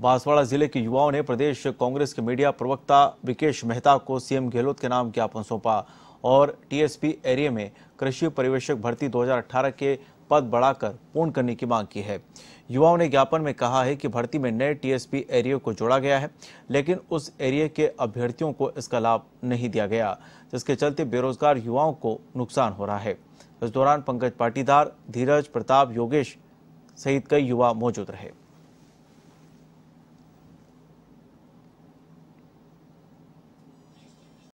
बांसवाड़ा जिले के युवाओं ने प्रदेश कांग्रेस के मीडिया प्रवक्ता विकेश मेहता को सीएम गहलोत के नाम ज्ञापन सौंपा और टीएसपी एरिया में कृषि पर्यवेक्षक भर्ती 2018 के पद बढ़ाकर पूर्ण करने की मांग की है युवाओं ने ज्ञापन में कहा है कि भर्ती में नए टीएसपी एरिया को जोड़ा गया है लेकिन उस एरिया के अभ्यर्थियों को इसका लाभ नहीं दिया गया जिसके चलते बेरोजगार युवाओं को नुकसान हो रहा है इस दौरान पंकज पाटीदार धीरज प्रताप योगेश सहित कई युवा मौजूद रहे